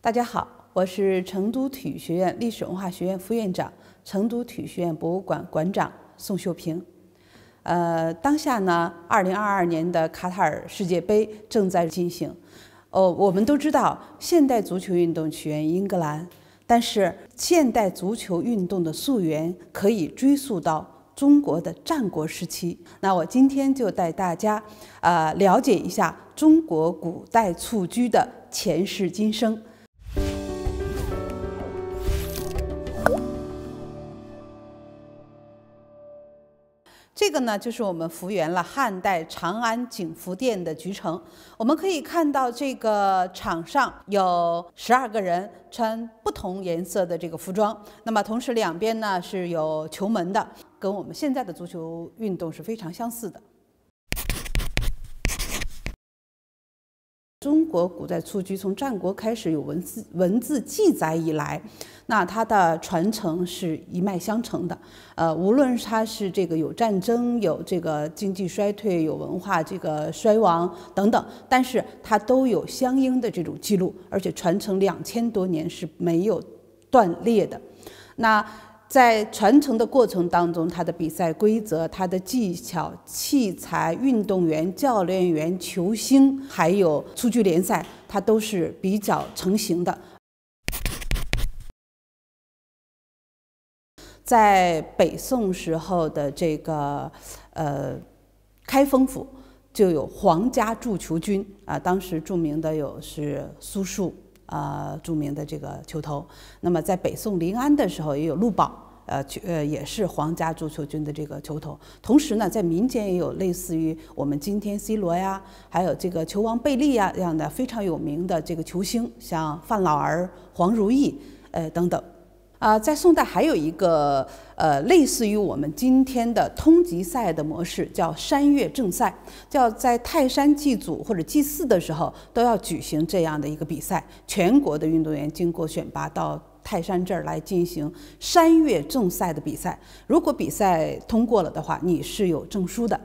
大家好，我是成都体育学院历史文化学院副院长、成都体育学院博物馆馆长宋秀平。呃，当下呢，二零二二年的卡塔尔世界杯正在进行。哦，我们都知道现代足球运动起源于英格兰，但是现代足球运动的溯源可以追溯到中国的战国时期。那我今天就带大家呃了解一下中国古代蹴鞠的前世今生。这个呢，就是我们复原了汉代长安景福殿的菊城。我们可以看到，这个场上有十二个人穿不同颜色的这个服装，那么同时两边呢是有球门的，跟我们现在的足球运动是非常相似的。国古代蹴鞠从战国开始有文字文字记载以来，那它的传承是一脉相承的。呃，无论它是这个有战争、有这个经济衰退、有文化这个衰亡等等，但是它都有相应的这种记录，而且传承两千多年是没有断裂的。那在传承的过程当中，他的比赛规则、他的技巧、器材、运动员、教练员、球星，还有蹴鞠联赛，他都是比较成型的。在北宋时候的这个，呃，开封府就有皇家铸球军啊，当时著名的有是苏轼、呃，著名的这个球头，那么在北宋临安的时候也有陆宝。呃，球呃，也是皇家足球军的这个球头。同时呢，在民间也有类似于我们今天 C 罗呀，还有这个球王贝利呀这样的非常有名的这个球星，像范老儿、黄如意，呃，等等。啊，在宋代还有一个呃，类似于我们今天的通级赛的模式，叫山岳正赛，叫在泰山祭祖或者祭祀的时候，都要举行这样的一个比赛。全国的运动员经过选拔到泰山这儿来进行山岳正赛的比赛，如果比赛通过了的话，你是有证书的。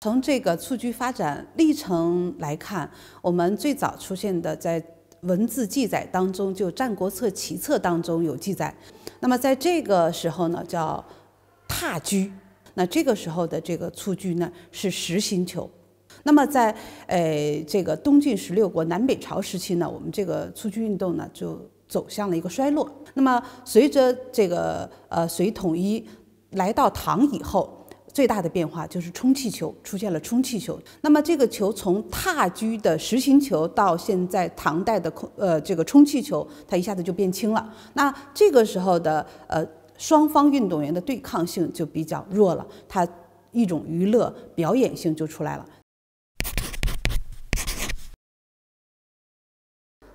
从这个蹴鞠发展历程来看，我们最早出现的在。文字记载当中，就《战国策》齐策当中有记载。那么在这个时候呢，叫踏鞠。那这个时候的这个蹴鞠呢，是实心球。那么在呃这个东晋十六国、南北朝时期呢，我们这个蹴鞠运动呢就走向了一个衰落。那么随着这个呃隋统一，来到唐以后。最大的变化就是充气球出现了。充气球，那么这个球从踏居的实心球到现在唐代的空呃这个充气球，它一下子就变轻了。那这个时候的呃双方运动员的对抗性就比较弱了，它一种娱乐表演性就出来了。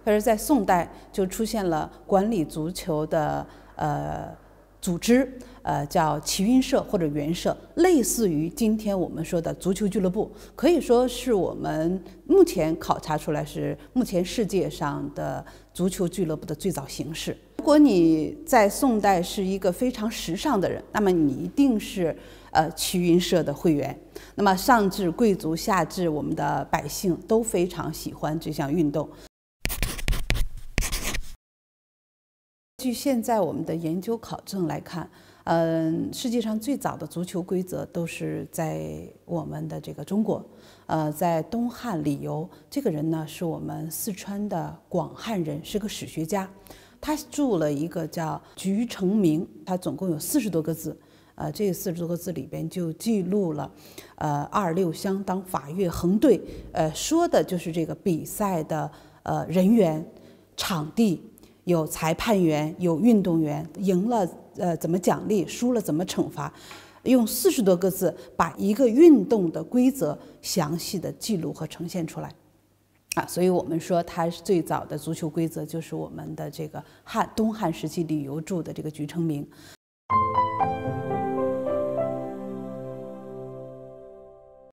而是在宋代就出现了管理足球的呃。组织，呃，叫棋云社或者元社，类似于今天我们说的足球俱乐部，可以说是我们目前考察出来是目前世界上的足球俱乐部的最早形式。如果你在宋代是一个非常时尚的人，那么你一定是呃棋云社的会员。那么上至贵族，下至我们的百姓，都非常喜欢这项运动。据现在我们的研究考证来看，嗯，世界上最早的足球规则都是在我们的这个中国，呃，在东汉李由这个人呢，是我们四川的广汉人，是个史学家，他著了一个叫《橘成铭》，他总共有四十多个字，呃，这四十多个字里边就记录了，呃，二六相当法乐横队，呃，说的就是这个比赛的呃人员、场地。有裁判员，有运动员，赢了呃怎么奖励，输了怎么惩罚，用四十多个字把一个运动的规则详细的记录和呈现出来，啊，所以我们说它是最早的足球规则，就是我们的这个汉东汉时期旅游著的这个《局城名》。